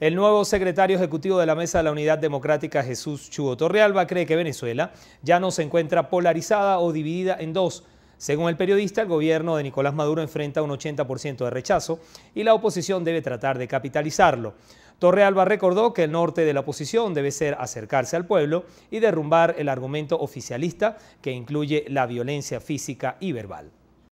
El nuevo secretario ejecutivo de la Mesa de la Unidad Democrática, Jesús Chugo Torrealba, cree que Venezuela ya no se encuentra polarizada o dividida en dos. Según el periodista, el gobierno de Nicolás Maduro enfrenta un 80% de rechazo y la oposición debe tratar de capitalizarlo. Torrealba recordó que el norte de la oposición debe ser acercarse al pueblo y derrumbar el argumento oficialista que incluye la violencia física y verbal.